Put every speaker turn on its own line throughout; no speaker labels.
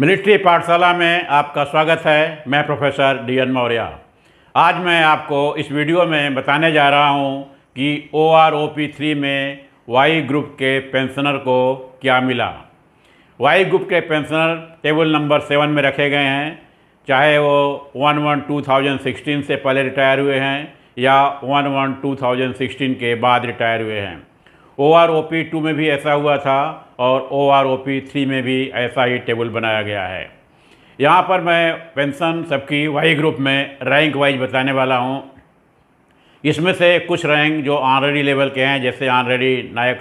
military पाठशाला में आपका स्वागत है मैं प्रोफेसर डी एन मौर्य आज मैं आपको इस वीडियो में बताने जा रहा हूं कि O R O P three में वाई ग्रुप के पेंशनर को क्या मिला वाई ग्रुप के पेंशनर टेबल नंबर सेवन में रखे गए हैं चाहे वो one one two thousand sixteen से पहले रिटायर हुए हैं या one one two thousand sixteen के बाद रिटायर हुए हैं O R O P two में भी ऐसा हुआ था और O R O P three में भी ऐसा ही टेबल बनाया गया है यहाँ पर मैं पेंशन सबकी वाई ग्रुप में रैंक वाइज बताने वाला हूँ इसमें से कुछ रैंक जो ऑनरेडी लेवल के हैं जैसे ऑनरेडी नायक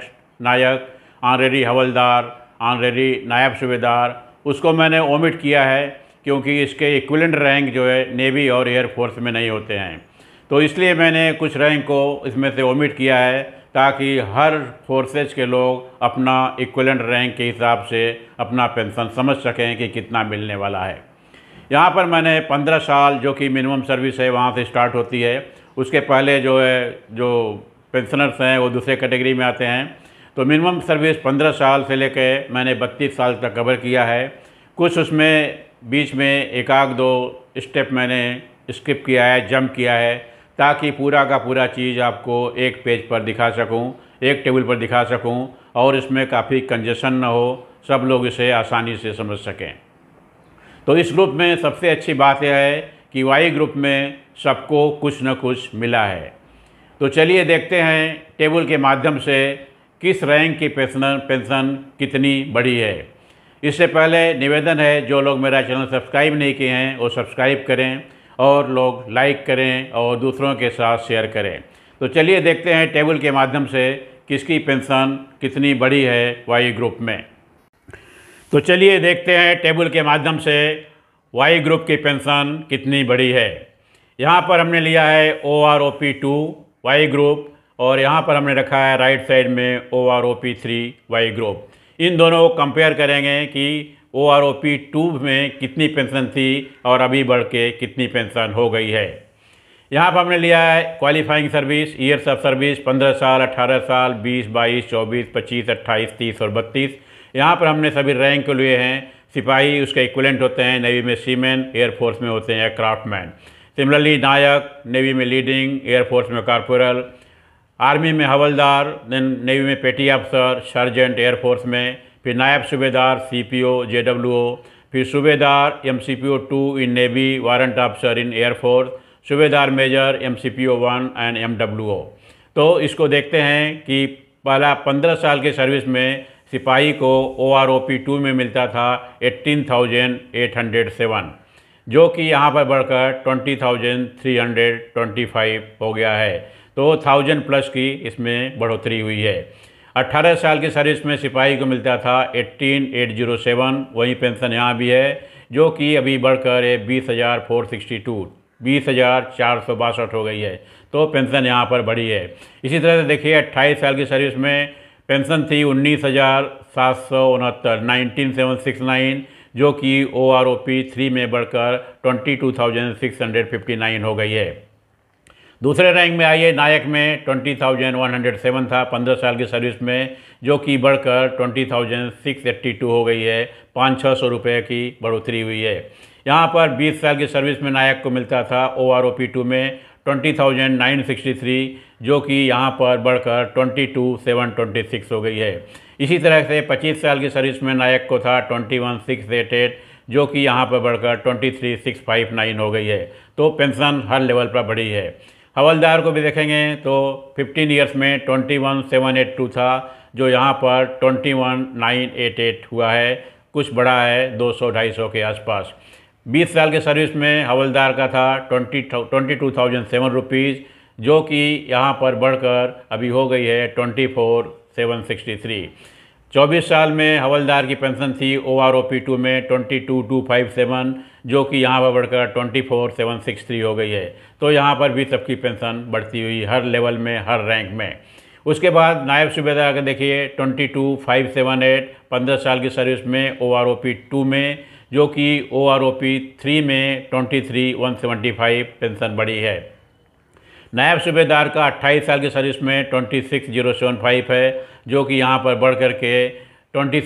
नायक ऑनरेडी हवलदार ऑनरेडी नायब सूबेदार उसको मैंने ओमिट किया है क्योंकि इसके इक्वलेंट रैंक जो है नेवी और एयरफोर्स में नहीं होते हैं तो इसलिए मैंने कुछ रैंक को इसमें से ओमिट किया है ताकि हर फोर्सेज के लोग अपना इक्वलेंट रैंक के हिसाब से अपना पेंशन समझ सकें कि कितना मिलने वाला है यहाँ पर मैंने पंद्रह साल जो कि मिनिमम सर्विस है वहाँ से स्टार्ट होती है उसके पहले जो है जो पेंशनर्स हैं वो दूसरे कैटेगरी में आते हैं तो मिनिमम सर्विस पंद्रह साल से लेकर मैंने बत्तीस साल तक कवर किया है कुछ उसमें बीच में एक आध दो स्टेप मैंने स्किप किया है जंप किया है ताकि पूरा का पूरा चीज़ आपको एक पेज पर दिखा सकूं, एक टेबल पर दिखा सकूं और इसमें काफ़ी कंजेशन न हो सब लोग इसे आसानी से समझ सकें तो इस ग्रुप में सबसे अच्छी बात यह है कि वाई ग्रुप में सबको कुछ न कुछ मिला है तो चलिए देखते हैं टेबल के माध्यम से किस रैंक की पेंशन पेंशन कितनी बड़ी है इससे पहले निवेदन है जो लोग मेरा चैनल सब्सक्राइब नहीं किए हैं वो सब्सक्राइब करें और लोग लाइक करें और दूसरों के साथ शेयर करें तो चलिए देखते हैं टेबल के माध्यम से किसकी पेंशन कितनी बड़ी है वाई ग्रुप में तो चलिए देखते हैं टेबल के माध्यम से वाई ग्रुप की पेंशन कितनी बड़ी है यहाँ पर हमने लिया है O R O P two Y group और यहाँ पर हमने रखा है राइट साइड में O R O P three Y group इन दोनों को कंपेयर करेंगे कि O R O P two में कितनी पेंशन थी और अभी बढ़ के कितनी पेंशन हो गई है यहाँ पर हमने लिया है qualifying service years of service 15 साल 18 साल 20 22 24 25 28 30 और 32 यहाँ पर हमने सभी रैंक लिए हैं सिपाही उसके इक्वलेंट होते हैं नेवी में सीमैन एयरफोर्स में होते हैं aircraftman similarly Naik navy में लीडिंग एयरफोर्स में कॉर्पोरल आर्मी में हवलदार देन नेवी में पेटी अफसर सर्जेंट एयरफोर्स में फिर नायब सूबेदार सी पी ओ जे डब्ल्यू ओ फिर Subedar M C P O two in navy warrant officer in air force Subedar major M C P O one and M W O तो इसको देखते हैं कि पहला पंद्रह साल के सर्विस में सिपाही को O R O P two में मिलता था eighteen thousand eight hundred seven जो कि यहाँ पर बढ़कर twenty thousand three hundred twenty five हो गया है तो थाउजेंड प्लस की इसमें बढ़ोतरी हुई है अट्ठारह साल की सर्विस में सिपाही को मिलता था एट्टीन एट जीरो सेवन वही पेंशन यहाँ भी है जो कि अभी बढ़कर है बीस हज़ार फोर सिक्सटी टू बीस हज़ार चार सौ बासठ हो गई है तो पेंशन यहाँ पर बढ़ी है इसी तरह से देखिए अट्ठाईस साल की सर्विस में पेंशन थी उन्नीस हज़ार सात सौ उनहत्तर नाइनटीन सेवन सिक्स नाइन जो कि O R O P three में बढ़कर twenty two thousand six hundred fifty nine हो गई है दूसरे रैंक में आई नायक में twenty thousand one hundred seven था पंद्रह साल की सर्विस में जो कि बढ़कर twenty thousand six eighty two हो गई है पाँच छः सौ रुपये की बढ़ोतरी हुई है यहाँ पर बीस साल की सर्विस में नायक को मिलता था O R O P two में twenty thousand nine sixty three जो कि यहाँ पर बढ़कर twenty two seven twenty six हो गई है इसी तरह से पच्चीस साल की सर्विस में नायक को था twenty one six eight eight जो कि यहाँ पर बढ़कर twenty three six five nine हो गई है तो पेंशन हर लेवल पर बढ़ी है हवलदार को भी देखेंगे तो 15 ईयर्स में 21782 था जो यहाँ पर 21988 हुआ है कुछ बड़ा है 200 250 के आसपास 20 साल के सर्विस में हवलदार का था twenty twenty two thousand seven rupees जो कि यहाँ पर बढ़कर अभी हो गई है twenty four seven sixty three 24 साल में हवलदार की पेंशन थी O R O P two में twenty two two five seven जो कि यहाँ पर बढ़कर twenty four seven six three हो गई है तो यहाँ पर भी सबकी पेंशन बढ़ती हुई हर लेवल में हर रैंक में उसके बाद नायब सूबेदार अगर देखिए twenty two five seven eight पंद्रह साल की सर्विस में O R O P two में जो कि O R O P three में twenty three one seventy five pension बढ़ी है नायब सूबेदार का 28 साल की सर्विस में फाइव है जो कि यहाँ पर बढ़ कर के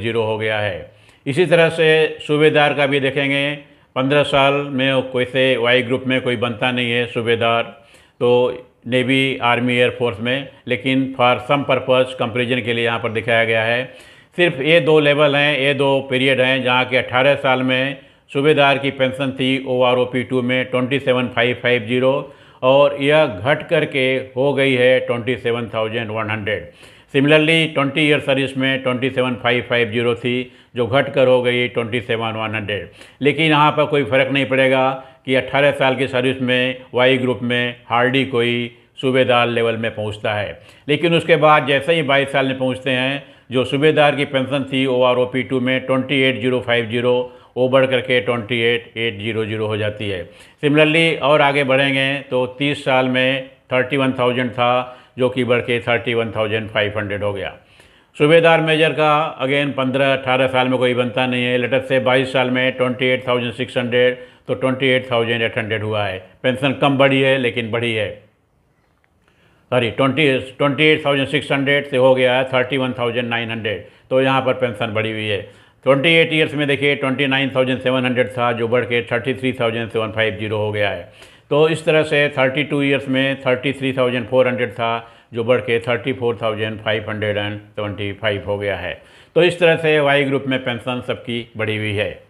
जीरो हो गया है इसी तरह से सूबेदार का भी देखेंगे 15 साल में कोई से वाई ग्रुप में कोई बनता नहीं है सूबेदार तो नेवी आर्मी एयरफोर्स में लेकिन फॉर सम पर्पज़ कंपेरिजन के लिए यहाँ पर दिखाया गया है सिर्फ ये दो लेवल हैं ये दो पीरियड हैं जहाँ के 18 साल में सूबेदार की पेंशन थी O R O P two में twenty seven five five zero और यह घट करके हो गई है twenty seven thousand one hundred similarly twenty year service में twenty seven five five zero थी जो घट कर हो गई ट्वेंटी सेवन वन हंड्रेड लेकिन यहाँ पर कोई फ़र्क नहीं पड़ेगा कि अट्ठारह साल की सर्विस में वाई ग्रुप में हार्डी कोई सूबेदार लेवल में पहुँचता है लेकिन उसके बाद जैसे ही बाईस साल में पहुँचते हैं जो सूबेदार की पेंशन थी O R O P two में twenty eight zero five zero वो बढ़ करके twenty eight eight zero zero हो जाती है सिमिलरली और आगे बढ़ेंगे तो तीस साल में थर्टी वन थाउजेंड था जो कि बढ़ के thirty one thousand five hundred हो गया सूबेदार मेजर का अगेन पंद्रह अठारह साल में कोई बनता नहीं है लेटर से बाईस साल में twenty eight thousand six hundred तो twenty eight thousand eight hundred हुआ है पेंशन कम बढ़ी है लेकिन बढ़ी है sorry twenty twenty eight thousand six hundred से हो गया है thirty one thousand nine hundred तो यहाँ पर पेंशन बढ़ी हुई है ट्वेंटी एट ईयर्स में देखिए twenty nine thousand seven hundred था जो बढ़ के thirty three thousand seven five zero हो गया है तो इस तरह से थर्टी टू ईयर्स में thirty three thousand four hundred था जो बढ़ के thirty four thousand five hundred and twenty five हो गया है तो इस तरह से वाई ग्रुप में पेंशन सबकी बढ़ी हुई है